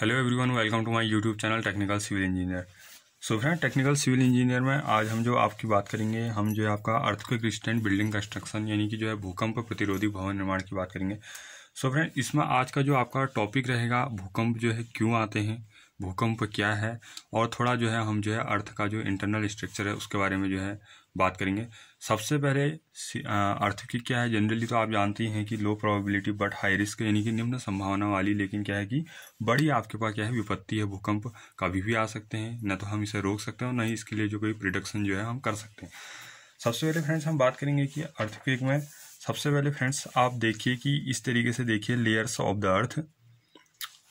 hello everyone welcome to my YouTube channel technical civil engineer so friend technical civil engineer में आज हम जो आपकी बात करेंगे हम जो है आपका अर्थक्विक रिस्टेंट बिल्डिंग कंस्ट्रक्शन यानी कि जो है भूकंप प्रतिरोधी भवन निर्माण की बात करेंगे सो so फ्रेंड इसमें आज का जो आपका टॉपिक रहेगा भूकंप जो है क्यों आते हैं भूकंप क्या है और थोड़ा जो है हम जो है अर्थ का जो इंटरनल स्ट्रक्चर है उसके बारे में जो है बात करेंगे सबसे पहले अर्थ की क्या है जनरली तो आप जानती हैं कि low probability but high risk यानी कि निम्न संभावना वाली लेकिन क्या है कि बड़ी आपके पास क्या है विपत्ति है भूकंप कभी भी आ सकते हैं न तो हम इसे रोक सकते हैं और न ही इसके लिए जो कोई प्रिडक्शन जो है हम कर सकते हैं सबसे पहले फ्रेंड्स हम बात करेंगे कि अर्थ में सबसे पहले फ्रेंड्स आप देखिए कि इस तरीके से देखिए लेयर्स ऑफ द अर्थ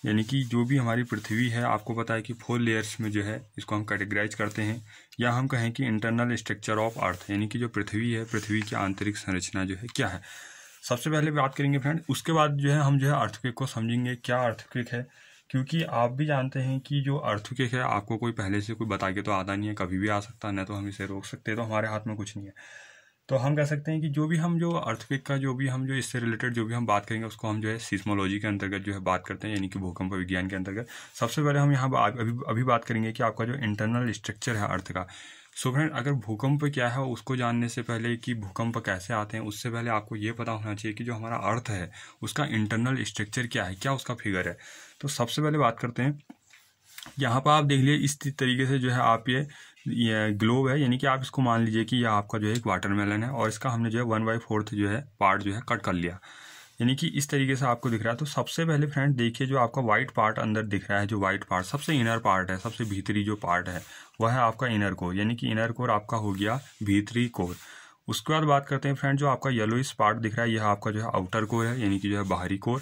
यानी कि जो भी हमारी पृथ्वी है आपको पता है कि फोर लेयर्स में जो है इसको हम कैटेगराइज करते हैं या हम कहें कि इंटरनल स्ट्रक्चर ऑफ अर्थ यानी कि जो पृथ्वी है पृथ्वी की आंतरिक संरचना जो है क्या है सबसे पहले बात करेंगे फ्रेंड उसके बाद जो है हम जो है अर्थक्विक को समझेंगे क्या अर्थक्विक है क्योंकि आप भी जानते हैं कि जो अर्थक्विक है आपको कोई पहले से कोई बता के तो आता नहीं है कभी भी आ सकता है ना तो हम इसे रोक सकते तो हमारे हाथ में कुछ नहीं है तो हम कह सकते हैं कि जो भी हम जो अर्थक्विक का जो भी हम जो इससे रिलेटेड जो भी हम बात करेंगे उसको हम जो है सीस्मोलॉजी के अंतर्गत जो है बात करते हैं यानी कि भूकंप विज्ञान के अंतर्गत सबसे पहले हम यहाँ अभी अभी बात करेंगे कि आपका जो इंटरनल स्ट्रक्चर है अर्थ का सो so फ्रेंड अगर भूकंप क्या है उसको जानने से पहले कि भूकंप कैसे आते हैं उससे पहले आपको ये पता होना चाहिए कि जो हमारा अर्थ है उसका इंटरनल स्ट्रक्चर क्या है क्या उसका फिगर है तो सबसे पहले बात करते हैं यहाँ पर आप देख लिए इस तरीके से जो है आप ये ये ग्लोब है यानी कि आप इसको मान लीजिए कि यह आपका जो है एक वाटरमेलन है और इसका हमने जो है वन बाई फोर्थ जो है पार्ट जो है कट कर लिया यानी कि इस तरीके से आपको दिख रहा है तो सबसे पहले फ्रेंड देखिए जो आपका वाइट पार्ट अंदर दिख रहा है जो वाइट पार्ट सबसे इनर पार्ट है सबसे भीतरी जो पार्ट है वह है आपका इनर कोर यानी कि इनर कोर आपका हो गया भीतरी कोर उसके बाद बात करते हैं फ्रेंड जो आपका येलो इस पार्ट दिख रहा है यह आपका जो है आउटर कोर है यानी कि जो है बाहरी कोर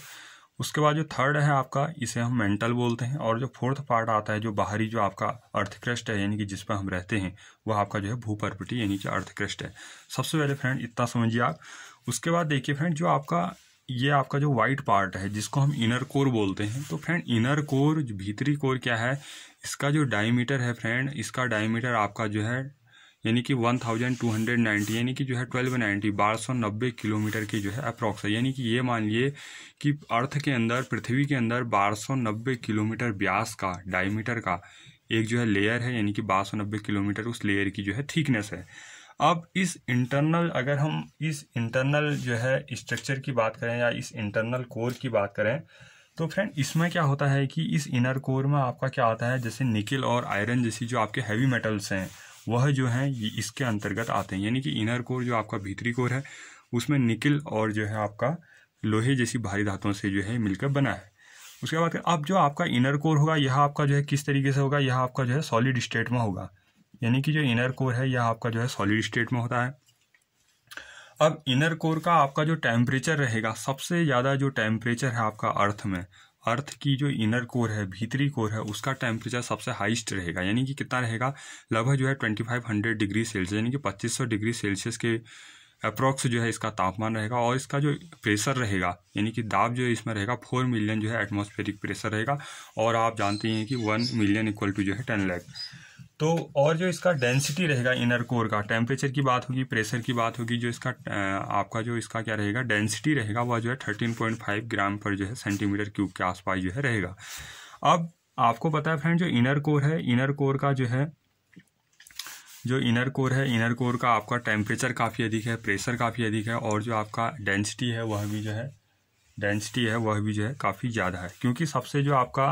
उसके बाद जो थर्ड है आपका इसे हम मेंटल बोलते हैं और जो फोर्थ पार्ट आता है जो बाहरी जो आपका अर्थक्रष्ट है यानी कि जिस पर हम रहते हैं वह आपका जो है भूपरपटी यानी कि अर्थक्रष्ट है सबसे पहले फ्रेंड इतना समझिए आप उसके बाद देखिए फ्रेंड जो आपका ये आपका जो वाइट पार्ट है जिसको हम इनर कोर बोलते हैं तो फ्रेंड इनर कोर भीतरी कोर क्या है इसका जो डायमीटर है फ्रेंड इसका डायमीटर आपका जो है यानी कि 1290 यानी कि जो है 1290 नाइन्टी किलोमीटर की जो है अप्रॉक्स है यानी कि ये मान लिए कि अर्थ के अंदर पृथ्वी के अंदर 1290 किलोमीटर व्यास का डायमीटर का एक जो है लेयर है यानी कि 1290 किलोमीटर उस लेयर की जो है थिकनेस है अब इस इंटरनल अगर हम इस इंटरनल जो है स्ट्रक्चर की बात करें या इस इंटरनल कोर की बात करें तो फ्रेंड इसमें क्या होता है कि इस इनर कोर में आपका क्या आता है जैसे निकिल और आयरन जैसी जो आपके हैवी मेटल्स हैं वह जो है इसके अंतर्गत आते हैं यानी कि इनर कोर जो आपका भीतरी कोर है उसमें निकिल और जो है आपका लोहे जैसी भारी धातुओं से जो है मिलकर बना है उसके बाद अब जो आपका इनर कोर होगा यह आपका जो है किस तरीके से होगा यह आपका जो है सॉलिड स्टेट में होगा यानी कि जो इनर कोर है यह आपका जो है सॉलिड स्टेट में होता है अब इनर कोर का आपका जो टेम्परेचर रहेगा सबसे ज़्यादा जो टेम्परेचर है आपका अर्थ में अर्थ की जो इनर कोर है भीतरी कोर है उसका टेम्परेचर सबसे हाईस्ट रहेगा यानी कि कितना रहेगा लगभग जो है twenty five hundred degree Celsius यानी कि पच्चीस सौ डिग्री सेल्सियस के अप्रॉक्स जो है इसका तापमान रहेगा और इसका जो प्रेशर रहेगा यानी कि दाब जो इसमें रहेगा फोर मिलियन जो है एटमोस्फेरिक प्रेशर रहेगा और आप जानते हैं कि वन मिलियन इक्वल टू जो है टेन लैख तो और जो इसका डेंसिटी रहेगा इनर कोर का टेम्परेचर की बात होगी प्रेशर की बात होगी जो इसका आपका जो इसका क्या रहेगा डेंसिटी रहेगा वह जो है थर्टीन पॉइंट फाइव ग्राम पर जो है सेंटीमीटर क्यूब के आसपास जो है रहेगा अब आपको पता है फ्रेंड जो इनर कोर है इनर कोर का जो है जो इनर कोर है इनर कोर का आपका टेम्परेचर काफ़ी अधिक है प्रेशर काफ़ी अधिक है और जो आपका डेंसिटी है वह भी जो है डेंसिटी है वह भी जो है काफ़ी ज़्यादा है क्योंकि सबसे जो आपका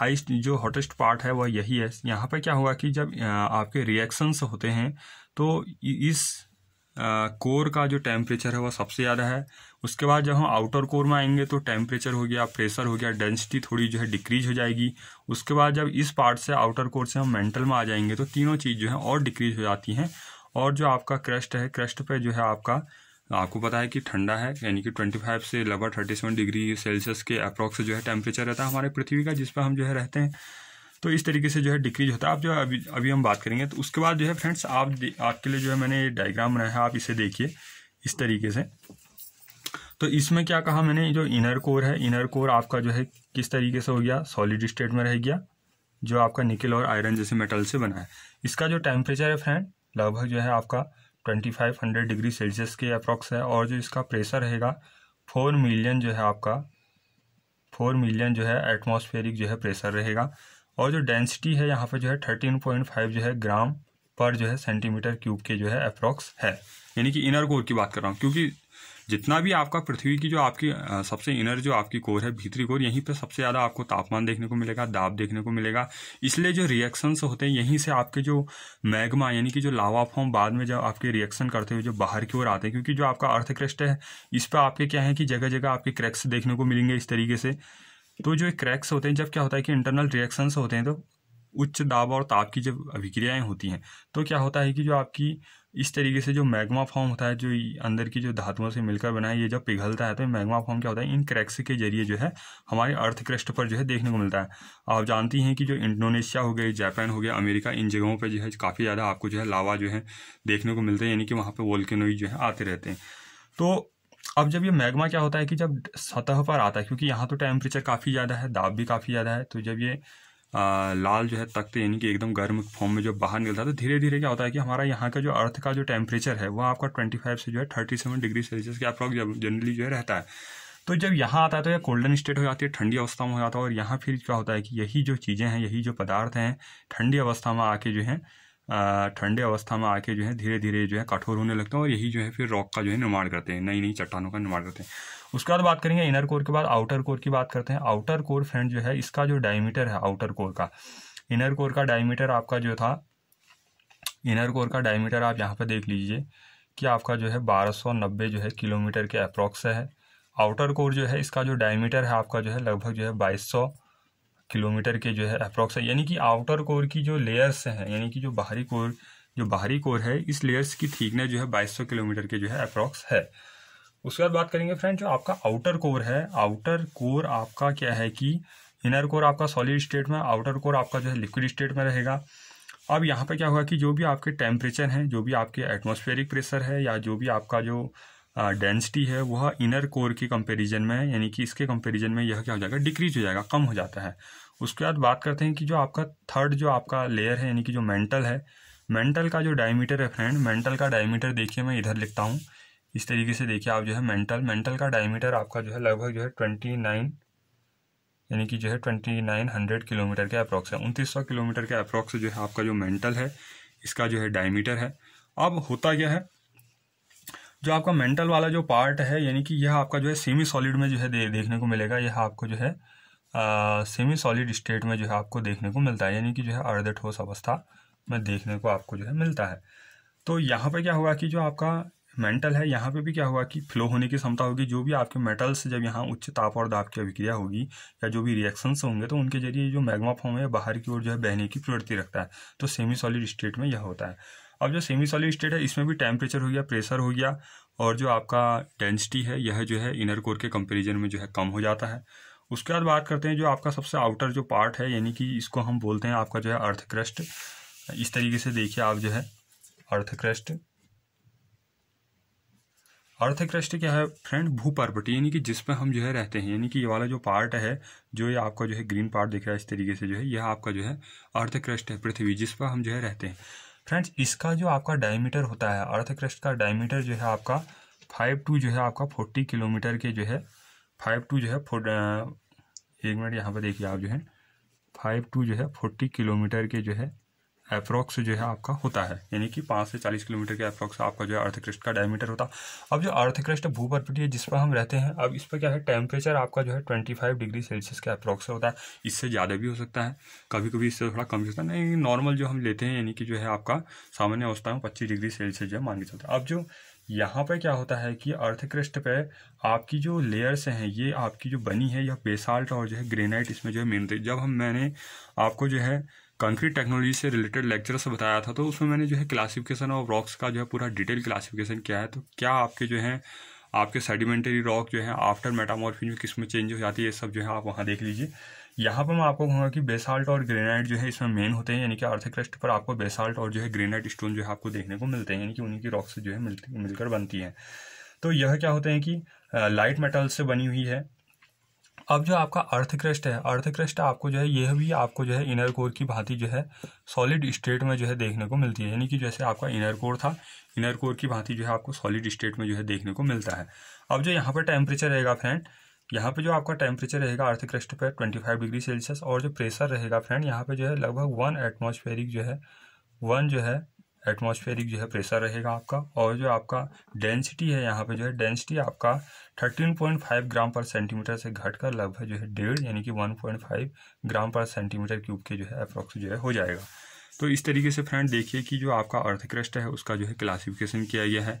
हाइस्ट जो हॉटेस्ट पार्ट है वह यही है यहाँ पर क्या हुआ कि जब आपके रिएक्शंस होते हैं तो इस कोर का जो टेम्परेचर है वह सबसे ज़्यादा है उसके बाद जब हम आउटर कोर में आएंगे तो टेम्परेचर हो गया प्रेशर हो गया डेंसिटी थोड़ी जो है डिक्रीज हो जाएगी उसके बाद जब इस पार्ट से आउटर कोर से हम मेंटल में आ जाएंगे तो तीनों चीज़ जो है और डिक्रीज हो जाती हैं और जो आपका क्रस्ट है क्रस्ट पर जो है आपका आपको पता है कि ठंडा है यानी कि 25 से लगभग 37 डिग्री सेल्सियस के अप्रोक्स जो है टेम्परेचर रहता है हमारे पृथ्वी का जिस पर हम जो है रहते हैं तो इस तरीके से जो है डिक्रीज होता है आप जो है अभी अभी हम बात करेंगे तो उसके बाद जो है फ्रेंड्स आप आपके लिए जो है मैंने डायग्राम बनाया है आप इसे देखिए इस तरीके से तो इसमें क्या कहा मैंने जो इनर कोर है इनर कोर आपका जो है किस तरीके से हो गया सॉलिड स्टेट में रह गया जो आपका निकल और आयरन जैसे मेटल से बना है इसका जो टेम्परेचर है फ्रेंड लगभग जो है आपका 2500 डिग्री सेल्सियस के अप्रॉक्स है और जो इसका प्रेशर रहेगा फोर मिलियन जो है आपका फोर मिलियन जो है एटमॉस्फेरिक जो है प्रेशर रहेगा और जो डेंसिटी है यहाँ पर जो है थर्टीन पॉइंट फाइव जो है ग्राम पर जो है सेंटीमीटर क्यूब के जो है अप्रॉक्स है यानी कि इनर कोर की बात कर रहा हूँ क्योंकि जितना भी आपका पृथ्वी की जो आपकी सबसे इनर जो आपकी कोर है भीतरी कोर यहीं पर सबसे ज़्यादा आपको तापमान देखने को मिलेगा दाब देखने को मिलेगा इसलिए जो रिएक्शंस होते हैं यहीं से आपके जो मैग्मा यानी कि जो लावा फॉर्म बाद में जब आपके रिएक्शन करते हुए जो बाहर की ओर आते हैं क्योंकि जो आपका अर्थक्रेस्ट है इस पर आपके क्या है कि जगह जगह आपके क्रैक्स देखने को मिलेंगे इस तरीके से तो जो क्रैक्स होते हैं जब क्या होता है कि इंटरनल रिएक्शंस होते हैं तो उच्च दाब और ताप की जब अभिक्रियाएं होती हैं तो क्या होता है कि जो आपकी इस तरीके से जो मैग्मा फॉर्म होता है जो अंदर की जो धातुओं से मिलकर बना है ये जब पिघलता है तो मैग्मा फॉर्म क्या होता है इन क्रैक्स के जरिए जो है हमारे अर्थ क्रस्ट पर जो है देखने को मिलता है आप जानती हैं कि जो इंडोनेशिया हो गई जापान हो गया अमेरिका इन जगहों पर जो है काफ़ी ज़्यादा आपको जो है लावा जो है देखने को मिलते हैं यानी कि वहाँ पर वोल्केनोई जो है आते रहते हैं तो अब जब ये मैग्मा क्या होता है कि जब सतह पर आता है क्योंकि यहाँ तो टेम्परेचर काफ़ी ज़्यादा है दाब भी काफ़ी ज़्यादा है तो जब ये लाल जो है तख्त यानी कि एकदम गर्म फॉर्म में जो बाहर निकलता है तो धीरे धीरे क्या होता है कि हमारा यहाँ का जो अर्थ का जो टेम्परेचर है वो आपका ट्वेंटी फाइव से जो है थर्टी सेवन डिग्री सेल्सियस के अप्रॉक्स जनरली जो है रहता है तो जब यहाँ आता है तो यह गोल्डन स्टेट हो जाती है ठंडी अवस्था में हो जाता है और यहाँ फिर क्या होता है कि यही जो चीज़ें हैं यही जो पदार्थ हैं ठंडी अवस्था में आके जो है ठंडे अवस्था में आके जो है धीरे धीरे जो है कठोर होने लगते हैं और यही जो है फिर रॉक का जो है निर्माण करते हैं नई नई चट्टानों का निर्माण करते हैं उसके बाद बात करेंगे इनर कोर के बाद आउटर कोर की बात करते हैं आउटर कोर फ्रेंड जो है इसका जो डायमीटर है आउटर कोर का इनर कोर का डायमीटर आपका जो था इनर कोर का डायमीटर आप यहाँ पर देख लीजिए कि आपका जो है बारह जो है किलोमीटर के अप्रॉक्स है आउटर कोर जो है इसका जो डायमीटर है आपका जो है लगभग जो है बाईस किलोमीटर के जो है अप्रोक्स है यानी कि आउटर कोर की जो लेयर्स हैं यानी कि जो बाहरी कोर जो बाहरी कोर है इस लेयर्स की थीकनेस जो है 2200 किलोमीटर के जो है अप्रोक्स है उसके बाद बात करेंगे फ्रेंड जो आपका आउटर कोर है आउटर कोर आपका क्या है कि इनर कोर आपका सॉलिड स्टेट में आउटर कोर आपका जो है लिक्विड स्टेट में रहेगा अब यहाँ पर क्या हुआ कि जो भी आपके टेम्परेचर हैं जो भी आपके एटमोस्फेयरिक प्रेशर है या जो भी आपका जो डेंसिटी है वह इनर कोर के कंपैरिजन में यानी कि इसके कंपैरिजन में यह क्या हो जाएगा डिक्रीज हो जाएगा कम हो जाता है उसके बाद बात करते हैं कि जो आपका थर्ड जो आपका लेयर है यानी कि जो मेंटल है मेंटल का जो डायमीटर है फ्रेंड मेंटल का डायमीटर देखिए मैं इधर लिखता हूँ इस तरीके से देखिए आप जो है मेंटल मेंटल का डायमीटर आपका जो है लगभग जो है ट्वेंटी नाइन यानी कि जो है ट्वेंटी नाइन हंड्रेड किलोमीटर के अप्रॉक्स है उनतीस सौ किलोमीटर के अप्रॉक्स जो है आपका जो मेंटल है इसका जो है डायमीटर है अब होता क्या है जो आपका मेंटल वाला जो पार्ट है यानी कि यह आपका जो है सेमी सॉलिड में जो है दे, देखने को मिलेगा यह आपको जो है सेमी सॉलिड स्टेट में जो है आपको देखने को मिलता है यानी कि जो है अर्ध ठोस अवस्था में देखने को आपको जो है मिलता है तो यहाँ पर क्या हुआ कि जो आपका मेंटल है यहाँ पे भी क्या हुआ कि फ्लो होने की क्षमता होगी जो भी आपके मेटल्स जब यहाँ उच्च ताप और दाब की अभिक्रिया होगी या जो भी रिएक्शंस होंगे तो उनके जरिए जो मैग्मा फॉर्म है बाहर की ओर जो है बहने की प्रवृत्ति रखता है तो सेमी सॉलिड स्टेट में यह होता है अब जो सेमी सॉलिड स्टेट है इसमें भी टेम्परेचर हो गया प्रेशर हो गया और जो आपका डेंसिटी है यह जो है इनर कोर के कंपेरिजन में जो है कम हो जाता है उसके बाद बात करते हैं जो आपका सबसे आउटर जो पार्ट है यानी कि इसको हम बोलते हैं आपका जो है अर्थ क्रस्ट इस तरीके से देखिए आप जो है अर्थ क्रस्ट अर्थ क्रस्ट क्या है फ्रेंड भूपर्पट यानी कि जिसमें हम जो है रहते हैं यानी कि ये वाला जो पार्ट है जो ये आपका जो है ग्रीन पार्ट दिख रहा है इस तरीके से जो है यह आपका जो है अर्थ क्रस्ट है पृथ्वी जिस पर हम जो है रहते हैं फ्रेंड्स इसका जो आपका डायमीटर होता है अर्थक्रस्ट का डायमीटर जो है आपका फाइव टू जो है आपका फोर्टी किलोमीटर के जो है फाइव टू जो है फोर एक मिनट यहाँ पर देखिए आप जो है फाइव टू जो है फोर्टी किलोमीटर के जो है अप्रोक्स जो है आपका होता है यानी कि पाँच से चालीस किलोमीटर के अप्रोक्स आपका जो है अर्थक्रिस्ट का डायमीटर होता अब जो अर्थक्रिस्ट भूपरपटी है जिस पर हम रहते हैं अब इस पर क्या है टेम्परेचर आपका जो है ट्वेंटी फाइव डिग्री सेल्सियस के अप्रोक्स होता है इससे ज़्यादा भी हो सकता है कभी कभी इससे थोड़ा कम भी होता है नहीं नॉर्मल जो हम लेते हैं यानी कि जो है आपका सामान्य अवस्था में पच्चीस डिग्री सेल्सियस जो है मान के चलता है अब जो यहाँ पर क्या होता है कि अर्थक्रिस्ट पर आपकी जो लेयर्स हैं ये आपकी जो बनी है यह बेसाल्ट और जो है ग्रेनाइट इसमें जो है मेनते जब हम मैंने आपको जो है कंक्रीट टेक्नोलॉजी से रिलेटेड लेक्चर से बताया था तो उसमें मैंने जो है क्लासिफिकेशन ऑफ रॉक्स का जो है पूरा डिटेल क्लासिफिकेशन किया है तो क्या आपके जो है आपके सेडिमेंटरी रॉक जो है आफ्टर मेटामॉर्फिन में किस में चेंज हो जाती है ये सब जो है आप वहाँ देख लीजिए यहाँ पर मैं आपको कहूँगा कि बेसाल्ट और ग्रेनाइट जो है इसमें मेन होते हैं यानी कि अर्थक्रस्ट पर आपको बेसाल्ट और जो है ग्रेनाइट स्टोन जो है आपको देखने को मिलते हैं यानी कि उनकी रॉक्स जो है मिलकर बनती हैं तो यह क्या होते हैं कि लाइट मेटल से बनी हुई है अब जो आपका अर्थक्रस्ट है अर्थक्रस्ट आपको जो है यह भी आपको जो है इनर कोर की भांति जो है सॉलिड स्टेट में जो है देखने को मिलती है यानी कि जैसे आपका इनर कोर था इनर कोर की भांति जो है आपको सॉलिड स्टेट में जो है देखने को मिलता है अब जो यहाँ पर टेम्परेचर रहेगा फ्रेंड यहाँ पे जो आपका टेम्परेचर रहेगा अर्थक्रस्ट पर फाइव डिग्री सेल्सियस और जो प्रेशर रहेगा फ्रेंड यहाँ पे जो है लगभग वन एटमोस्फेयरिक जो है वन जो है एटमॉस्फेरिक जो है प्रेशर रहेगा आपका और जो आपका डेंसिटी है यहाँ पे जो है डेंसिटी आपका 13.5 ग्राम पर सेंटीमीटर से घटकर लगभग जो है डेढ़ यानी कि 1.5 ग्राम पर सेंटीमीटर क्यूब के जो है अप्रॉक्स जो है हो जाएगा तो इस तरीके से फ्रेंड देखिए कि जो आपका अर्थक्रष्ट है उसका जो है क्लासिफिकेशन किया गया है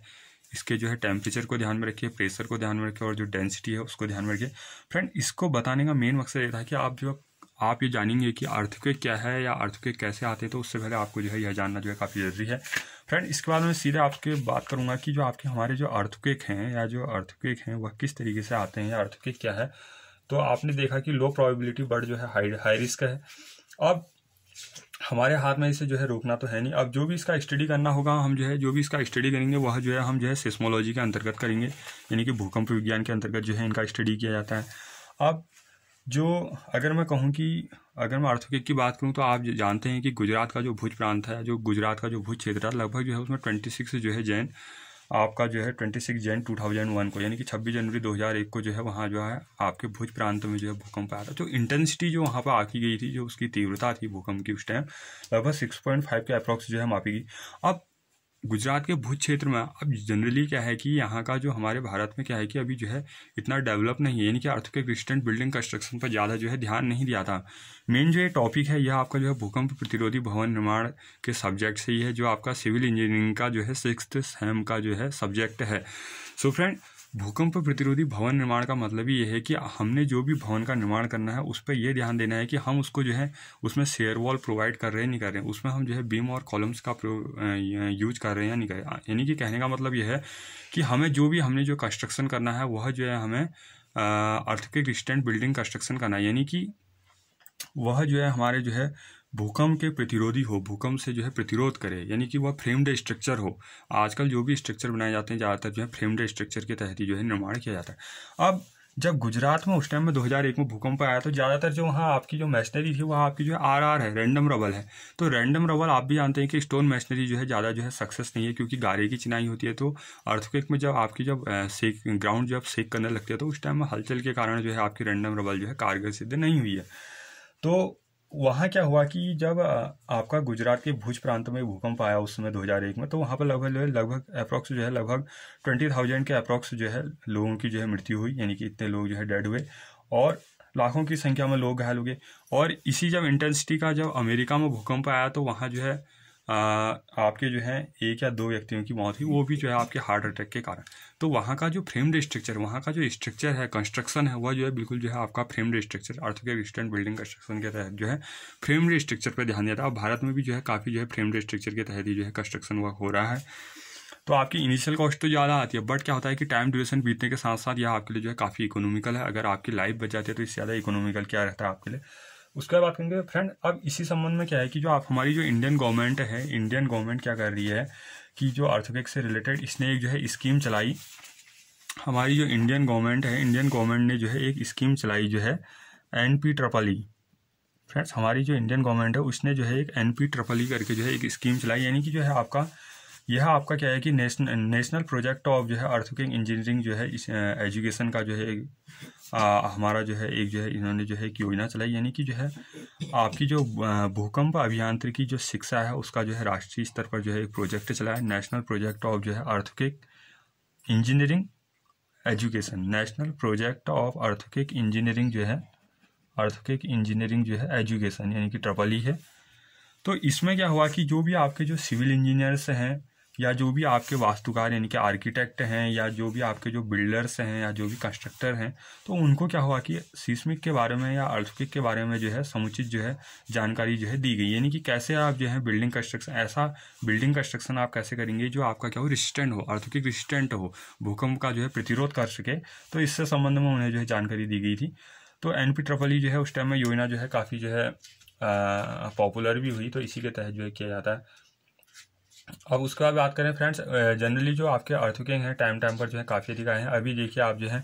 इसके जो है टेम्परेचर को ध्यान में रखिए प्रेशर को ध्यान में रखिए और जो डेंसिटी है उसको ध्यान में रखिए फ्रेंड इसको बताने का मेन मकसद ये था कि आप जो आप ये जानेंगे कि अर्थक्वेक क्या है या अर्थक्वेक कैसे आते हैं तो उससे पहले आपको जो है यह जानना जो है काफ़ी ज़रूरी है फ्रेंड इसके बाद मैं सीधे आपके बात करूंगा कि जो आपके हमारे जो अर्थक्वेक हैं या जो अर्थक्वेक हैं वह किस तरीके से आते हैं या अर्थक्वेक क्या है तो आपने देखा कि लो प्रोबेबिलिटी बर्ड जो है हाई हाई रिस्क है अब हमारे हाथ में इसे जो है रोकना तो है नहीं अब जो भी इसका स्टडी करना होगा हम जो है जो भी इसका स्टडी करेंगे वह जो है हम जो है सिस्मोलॉजी के अंतर्गत करेंगे यानी कि भूकंप विज्ञान के अंतर्गत जो है इनका स्टडी किया जाता है अब जो अगर मैं कहूँ कि अगर मैं आर्थोकिक की बात करूँ तो आप जानते हैं कि गुजरात का जो भुज प्रांत है जो गुजरात का जो भुज क्षेत्र है लगभग जो है उसमें ट्वेंटी सिक्स जो है जैन आपका जो है twenty six Jan two thousand one को यानी कि छब्बीस जनवरी दो हज़ार एक को जो है वहाँ जो है आपके भुज प्रांत में जो है भूकंप आया था तो जो इंटेंसिटी जो वहाँ पर आकी गई थी जो उसकी तीव्रता थी भूकंप की उस टाइम लगभग सिक्स पॉइंट फाइव के अप्रॉक्स जो है मापी गई अब गुजरात के भुज क्षेत्र में अब जनरली क्या है कि यहाँ का जो हमारे भारत में क्या है कि अभी जो है इतना डेवलप नहीं है यानी कि अर्थ के क्रिस्टेंट बिल्डिंग कंस्ट्रक्शन पर ज़्यादा जो है ध्यान नहीं दिया था मेन जो ये टॉपिक है यह आपका जो है भूकंप प्रतिरोधी भवन निर्माण के सब्जेक्ट से ही है जो आपका सिविल इंजीनियरिंग का जो है सिक्स सेम का जो है सब्जेक्ट है सो so फ्रेंड भूकंप प्रतिरोधी भवन निर्माण का मतलब ही ये है कि हमने जो भी भवन का निर्माण करना है उस पर यह ध्यान देना है कि हम उसको जो है उसमें शेयर वॉल प्रोवाइड कर रहे हैं नहीं कर रहे हैं उसमें हम जो है बीम और कॉलम्स का यूज कर रहे हैं या नहीं कर रहे यानी कि कहने का मतलब यह है कि हमें जो भी हमने जो कंस्ट्रक्शन करना है वह जो है हमें के रिस्टेंट बिल्डिंग कंस्ट्रक्शन करना है यानी कि वह जो है हमारे जो है भूकंप के प्रतिरोधी हो भूकंप से जो है प्रतिरोध करे यानी कि वह फ्रेम्ड स्ट्रक्चर हो आजकल जो भी स्ट्रक्चर बनाए जाते हैं ज़्यादातर जो है फ्रेम्ड स्ट्रक्चर के तहत ही जो है निर्माण किया जाता है अब जब गुजरात में उस टाइम में 2001 में भूकंप आया तो ज़्यादातर जो वहाँ आपकी जो मशीनरी थी वहाँ आपकी जो है आर आर है रैंडम रबल है तो रैंडम रबल आप भी जानते हैं कि स्टोन मशीनरी जो है ज़्यादा जो है सक्सेस नहीं है क्योंकि गारे की चिनाई होती है तो अर्थक्वेक में जब आपकी जब सेक ग्राउंड जब सेक करने लगती है तो उस टाइम में हलचल के कारण जो है आपकी रैंडम रबल जो है कारगर सिद्ध नहीं हुई है तो वहाँ क्या हुआ कि जब आपका गुजरात के भुज प्रांत में भूकंप आया उस समय एक में तो वहाँ पर लगभग जो है लगभग अप्रॉक्स जो है लगभग ट्वेंटी थाउजेंड के अप्रॉक्स जो है लोगों की जो है मृत्यु हुई यानी कि इतने लोग जो है डेड हुए और लाखों की संख्या में लोग घायल हो गए और इसी जब इंटेंसिटी का जब अमेरिका में भूकंप आया तो वहाँ जो है आपके जो है एक या दो व्यक्तियों की मौत हुई वो भी जो है आपके हार्ट अटैक के कारण तो वहाँ का जो फ्रेम स्ट्रक्चर वहाँ का जो स्ट्रक्चर है कंस्ट्रक्शन है वह जो है बिल्कुल जो है आपका फ्रेम स्ट्रक्चर के स्टैंड बिल्डिंग कंस्ट्रक्शन के तहत जो है फ्रेम स्ट्रक्चर पर ध्यान दिया था भारत में भी जो है काफ़ी जो है फ्रेम स्ट्रक्चर के तहत ही जो है कंस्ट्रक्शन वर्क हो रहा है तो आपकी इनिशियल कॉस्ट तो ज़्यादा आती है बट क्या होता है कि टाइम ड्यूरेशन बीतने के साथ साथ यह आपके लिए जो है काफ़ी इकोनॉमिकल है अगर आपकी लाइफ बच जाती है तो इससे ज़्यादा इकोनॉमिकल क्या रहता है आपके लिए उसके बाद कहेंगे फ्रेंड अब इसी संबंध में क्या है कि जो आप हमारी जो इंडियन गवर्नमेंट है इंडियन गवर्नमेंट क्या कर रही है कि जो अर्थक्वेक से रिलेटेड इसने एक जो है स्कीम चलाई हमारी जो इंडियन गवर्नमेंट है इंडियन गवर्नमेंट ने जो है एक स्कीम चलाई जो है N P triple E friends हमारी जो इंडियन गवर्नमेंट है उसने जो है एक एन पी ट्रपल ई करके जो है एक स्कीम चलाई यानी कि जो है आपका यह आपका क्या है कि नेशन, नेशनल प्रोजेक्ट ऑफ जो है अर्थकिंग इंजीनियरिंग जो है इस एजुकेशन का जो है आ, हमारा जो है एक जो है इन्होंने जो है एक योजना चलाई यानी कि जो है आपकी जो भूकंप अभियांत्रिकी जो शिक्षा है उसका जो है राष्ट्रीय स्तर पर जो है एक प्रोजेक्ट चलाया नेशनल प्रोजेक्ट ऑफ जो है earthquake engineering education national project of earthquake engineering जो है अर्थकिक इंजीनियरिंग जो है एजुकेशन यानी कि ट्रपल ही है तो इसमें क्या हुआ कि जो भी आपके जो सिविल इंजीनियर्स हैं या जो भी आपके वास्तुकार यानी कि आर्किटेक्ट हैं या जो भी आपके जो बिल्डर्स हैं या जो भी कंस्ट्रक्टर हैं तो उनको क्या हुआ कि सीस्मिक के बारे में या अर्थक्विक के बारे में जो है समुचित जो है जानकारी जो है दी गई यानी कि कैसे आप जो है बिल्डिंग कंस्ट्रक्शन ऐसा बिल्डिंग कंस्ट्रक्शन आप कैसे करेंगे जो आपका क्या हो रिस्टेंट हो अर्थक्विक रिस्टेंट हो भूकंप का जो है प्रतिरोध कर सके तो इससे संबंध में उन्हें जो है जानकारी दी गई थी तो एन पी ट्रपल जो है उस टाइम में योजना जो है काफ़ी जो है पॉपुलर भी हुई तो इसी के तहत जो है किया जाता है अब उसके बाद बात करें फ्रेंड्स जनरली जो आपके अर्थकिंग हैं टाइम टाइम पर जो है काफ़ी अधिक आए हैं अभी देखिए आप जो है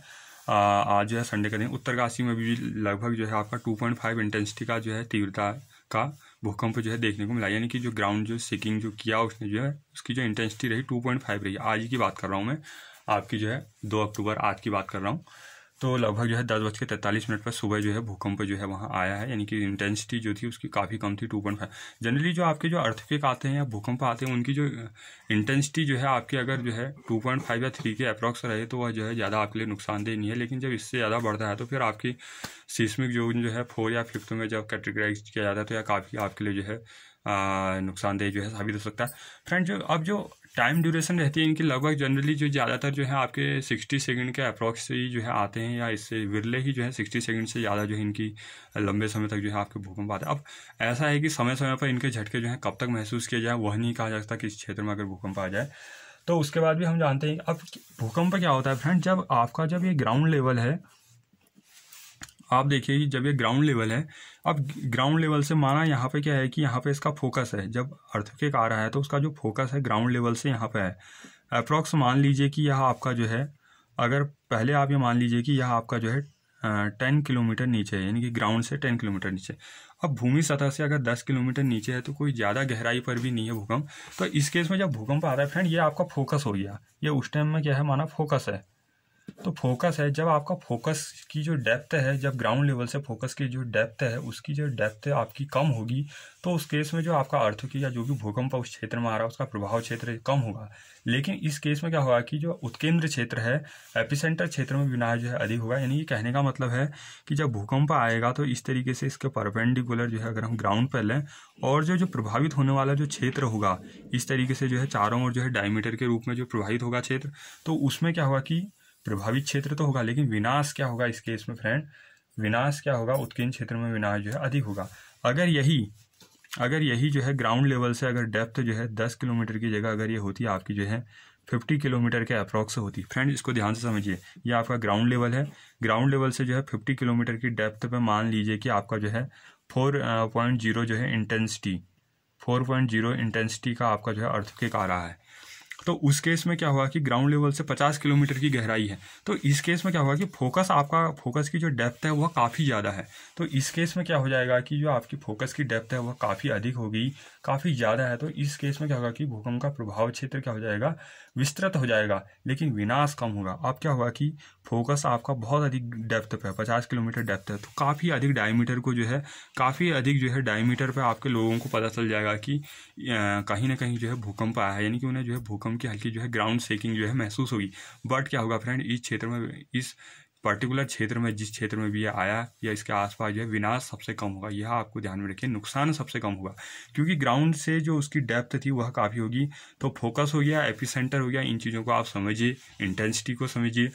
आज जो है संडे का दिन उत्तरकाशी में भी लगभग जो है आपका टू पॉइंट फाइव इंटेंसिटी का जो है तीव्रता का भूकंप जो है देखने को मिला यानी कि जो ग्राउंड जो सिकिंग जो किया उसने जो है उसकी जो इंटेंसिटी रही टू पॉइंट फाइव रही आज की बात कर रहा हूँ मैं आपकी जो है दो अक्टूबर आज की बात कर रहा हूँ तो लगभग जो है दस बज के तैंतालीस मिनट पर सुबह जो है भूकंप जो है वहाँ आया है यानी कि इंटेंसिटी जो थी उसकी काफ़ी कम थी टू पॉइंट फाइव जनरली जो आपके जो अर्थक्विक आते हैं या भूकंप आते हैं उनकी जो इंटेंसिटी जो है आपके अगर जो है टू पॉइंट फाइव या थ्री के अप्रॉक्स रहे तो वह जो है ज़्यादा आपके लिए नुकसानदेह नहीं है लेकिन जब इससे ज़्यादा बढ़ता है तो फिर आपकी सीस्मिक जो जो है फोर या फिफ्थ में जब कैटेगराइज किया जाता है तो यह काफ़ी आपके लिए जो है नुकसानदेह जो है साबित हो सकता है फ्रेंड जो अब जो टाइम ड्यूरेशन रहती है इनकी लगभग जनरली जो ज़्यादातर जो है आपके सिक्सटी सेकेंड के अप्रॉक्स ही जो है आते हैं या इससे विरले ही जो है सिक्सटी सेकेंड से ज़्यादा जो है इनकी लंबे समय तक जो है आपके भूकंप आते हैं अब ऐसा है कि समय समय पर इनके झटके जो है कब तक महसूस किए जाए वह नहीं कहा जा सकता कि इस क्षेत्र में अगर भूकंप आ जाए तो उसके बाद भी हम जानते हैं अब भूकंप क्या होता है फ्रेंड जब आपका जब ये ग्राउंड लेवल है आप देखिए कि जब ये ग्राउंड लेवल है अब ग्राउंड लेवल से माना यहाँ पे क्या है कि यहाँ पे इसका फोकस है जब अर्थक्वेक आ रहा है तो उसका जो फोकस है ग्राउंड लेवल से यहाँ पे है अप्रॉक्स मान लीजिए कि यह आपका जो है अगर पहले आप ये मान लीजिए कि यह आपका जो है टेन किलोमीटर नीचे है यानी कि ग्राउंड से टेन किलोमीटर नीचे अब भूमि सतह से अगर दस किलोमीटर नीचे है तो कोई ज़्यादा गहराई पर भी नहीं है भूकंप तो इस केस में जब भूकंप आ रहा है फ्रेंड ये आपका फोकस हो गया ये उस टाइम में क्या है माना फोकस है तो फोकस है जब आपका फोकस की जो डेप्थ है जब ग्राउंड लेवल से फोकस की जो डेप्थ है उसकी जो डेप्थ आपकी कम होगी तो उस केस में जो आपका अर्थ की या जो भी भूकंप उस क्षेत्र में आ रहा है उसका प्रभाव क्षेत्र कम होगा लेकिन इस केस में क्या होगा कि जो उत्केंद्र क्षेत्र है एपिसेंटर क्षेत्र में विनाश जो है अधिक होगा यानी ये कहने का मतलब है कि जब भूकंप आएगा तो इस तरीके से इसके परपेंडिकुलर जो है अगर हम ग्राउंड पर लें और जो जो प्रभावित होने वाला जो क्षेत्र होगा इस तरीके से जो है चारों ओर जो है डायमीटर के रूप में जो प्रभावित होगा क्षेत्र तो उसमें क्या होगा कि प्रभावित क्षेत्र तो होगा लेकिन विनाश क्या होगा इस केस में फ्रेंड विनाश क्या होगा उत्कीर्ण क्षेत्र में विनाश जो है अधिक होगा अगर यही अगर यही जो है ग्राउंड लेवल से अगर डेप्थ जो है दस किलोमीटर की जगह अगर ये होती है आपकी जो है फिफ्टी किलोमीटर के अप्रॉक्स होती फ्रेंड इसको ध्यान से समझिए ये आपका ग्राउंड लेवल है ग्राउंड लेवल से जो है फिफ्टी किलोमीटर की डेप्थ पर मान लीजिए कि आपका जो है फोर पॉइंट जीरो जो है intensity four point zero intensity का आपका जो है अर्थक्वेक आ रहा है तो उस केस में क्या हुआ कि ग्राउंड लेवल से पचास किलोमीटर की गहराई है तो इस केस में क्या हुआ कि फोकस आपका फोकस की जो डेप्थ है वह काफ़ी ज़्यादा है तो इस केस में क्या हो जाएगा कि जो आपकी फोकस की डेप्थ है वह काफ़ी अधिक होगी काफ़ी ज़्यादा है तो इस केस में क्या होगा कि भूकंप का प्रभाव क्षेत्र क्या हो जाएगा विस्तृत हो जाएगा लेकिन विनाश कम होगा अब क्या होगा कि फोकस आपका बहुत अधिक डेप्थ पे है पचास किलोमीटर डेप्थ है तो काफ़ी अधिक डायमीटर को जो है काफ़ी अधिक जो है डायमीटर पे आपके लोगों को पता चल जाएगा कि कहीं ना कहीं जो है भूकंप आया है यानी कि उन्हें जो है भूकंप की हल्की जो है ग्राउंड शेकिंग जो है महसूस होगी बट क्या होगा फ्रेंड इस क्षेत्र में इस पर्टिकुलर क्षेत्र में जिस क्षेत्र में भी ये आया या इसके आसपास जो है विनाश सबसे कम होगा यह आपको ध्यान में रखिए नुकसान सबसे कम होगा क्योंकि ग्राउंड से जो उसकी डेप्थ थी वह काफ़ी होगी तो फोकस हो गया एपिसेंटर हो गया इन चीज़ों को आप समझिए इंटेंसिटी को समझिए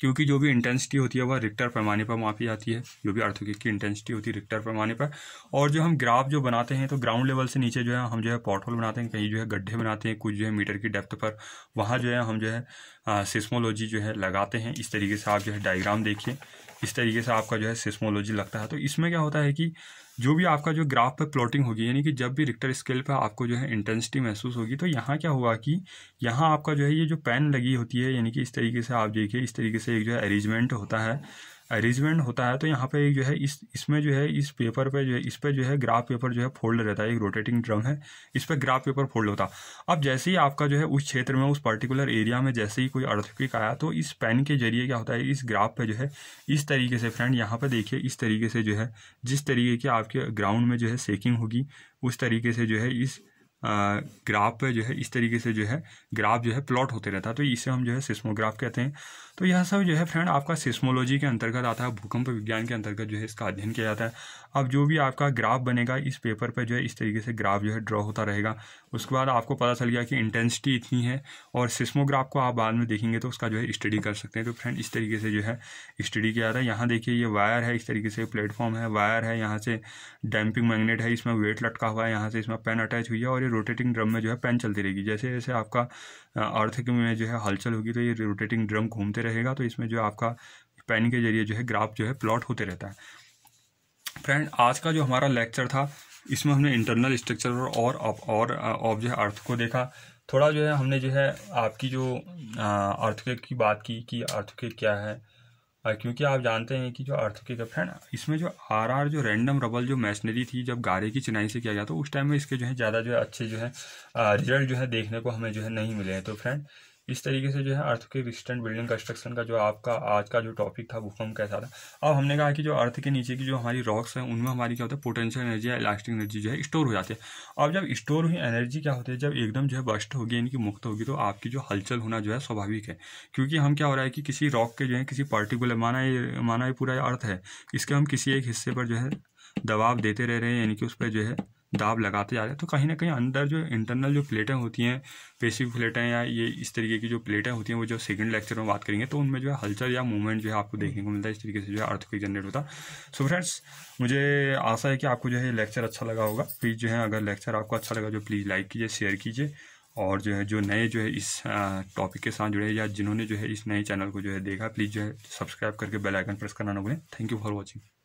क्योंकि जो भी इंटेंसिटी होती है वह रिक्टर पैमाने पर मापी जाती है जो भी अर्थविक की इंटेंसिटी होती है रिक्टर पैमाने पर और जो हम ग्राफ जो बनाते हैं तो ग्राउंड लेवल से नीचे जो है हम जो है पोर्टहोल बनाते हैं कहीं जो है गड्ढे बनाते हैं कुछ जो है मीटर की डेप्थ पर वहाँ जो है हम जो है सिस्मोलॉजी जो है लगाते हैं इस तरीके से आप जो है डायग्राम देखिए इस तरीके से आपका जो है सिस्मोलॉजी लगता है तो इसमें क्या होता है कि जो भी आपका जो ग्राफ पर प्लॉटिंग होगी यानी कि जब भी रिक्टर स्केल पर आपको जो है इंटेंसिटी महसूस होगी तो यहाँ क्या हुआ कि यहाँ आपका जो है ये जो पेन लगी होती है यानी कि इस तरीके से आप देखिए इस तरीके से एक जो है अरेंजमेंट होता है अरेंजमेंट होता है तो यहाँ पे जो है इस इसमें जो है इस पेपर पे जो है इस पे जो है ग्राफ पेपर जो है फोल्ड रहता है एक रोटेटिंग ड्रम है इस पर ग्राफ पेपर फोल्ड होता अब जैसे ही आपका जो है उस क्षेत्र में उस पर्टिकुलर एरिया में जैसे ही कोई अर्थक्विक आया तो इस पेन के जरिए क्या होता है इस ग्राफ पे जो है इस तरीके से फ्रेंड यहाँ पर देखिए इस तरीके से जो है जिस तरीके की आपके ग्राउंड में जो है सेकिंग होगी उस तरीके से जो है इस ग्राफ पे जो है इस तरीके से जो है ग्राफ जो है प्लॉट होते रहता है तो इसे हम जो है सिस्मोग्राफ कहते हैं तो यह सब जो है फ्रेंड आपका सिस्मोलॉजी के अंतर्गत आता है भूकंप विज्ञान के अंतर्गत जो है इसका अध्ययन किया जाता है अब जो भी आपका ग्राफ बनेगा इस पेपर पर जो है इस तरीके से ग्राफ जो है ड्रॉ होता रहेगा उसके बाद आपको पता चल गया कि इंटेंसिटी इतनी है और सिस्मोग्राफ को आप बाद में देखेंगे तो उसका जो है स्टडी कर सकते हैं तो फ्रेंड इस तरीके से जो है स्टडी किया जाता है यहाँ देखिए ये वायर है इस तरीके से प्लेटफॉर्म है वायर है यहाँ से डैम्पिंग मैगनेट है इसमें वेट लटका हुआ है यहाँ से इसमें पेन अटैच हुई है और ये रोटेटिंग ड्रम में जो है पेन चलती रहेगी जैसे जैसे आपका अर्थ में जो है हलचल होगी तो ये रोटेटिंग ड्रम घूमते रहेगा तो इसमें जो आपका पेन के जरिए जो है ग्राफ जो है प्लॉट होते रहता है फ्रेंड आज का जो हमारा लेक्चर था इसमें हमने इंटरनल स्ट्रक्चर और और ऑफ जो है अर्थ को देखा थोड़ा जो है हमने जो है आपकी जो अर्थकेक की बात की कि अर्थकेक क्या है क्योंकि आप जानते हैं कि जो अर्थकी कप है ना इसमें जो आर आर जो रैंडम रबल जो मैशनरी थी जब गारे की चिनाई से किया गया तो उस टाइम में इसके जो है ज़्यादा जो है अच्छे जो है रिजल्ट जो है देखने को हमें जो है नहीं मिले हैं तो फ्रेंड इस तरीके से जो है अर्थ के रिस्टेंट बिल्डिंग कंस्ट्रक्शन का जो आपका आज का जो टॉपिक था भूकंप कैसा था अब हमने कहा कि जो अर्थ के नीचे की जो हमारी रॉक्स हैं उनमें हमारी क्या होता है पोटेंशियल एनर्जी या इलास्टिक एनर्जी जो है स्टोर हो जाती है अब जब स्टोर हुई एनर्जी क्या होती है जब एकदम जो है बस्ट होगी यानी कि मुक्त होगी तो आपकी जो हलचल होना जो है स्वाभाविक है क्योंकि हम क्या हो रहा है कि किसी रॉक के जो है किसी पर्टिकुलर माना ये माना ये पूरा अर्थ है इसके हम किसी एक हिस्से पर जो है दबाव देते रह रहे हैं यानी कि उस पर जो है दाब लगाते जा रहे हैं तो कहीं ना कहीं अंदर जो इंटरनल जो प्लेटें होती हैं पेशिक प्लेटें या ये इस तरीके की जो प्लेटें होती हैं वो जो सेकंड लेक्चर में बात करेंगे तो उनमें जो है हलचल या मूवमेंट जो है आपको देखने को मिलता है इस तरीके से जो है अर्थ को जनरेट होता है सो फ्रेंड्स मुझे आशा है कि आपको जो है लेक्चर अच्छा लगा होगा प्लीज़ जो है अगर लेक्चर आपको अच्छा लगा जो प्लीज़ लाइक कीजिए शेयर कीजिए और जो है जो नए जो है इस टॉपिक के साथ जुड़े या जिन्होंने जो है इस नए चैनल को जो है देखा प्लीज़ जो है सब्सक्राइब करके बेल आइकन प्रेस करना ना भूलें थैंक यू फॉर वॉचिंग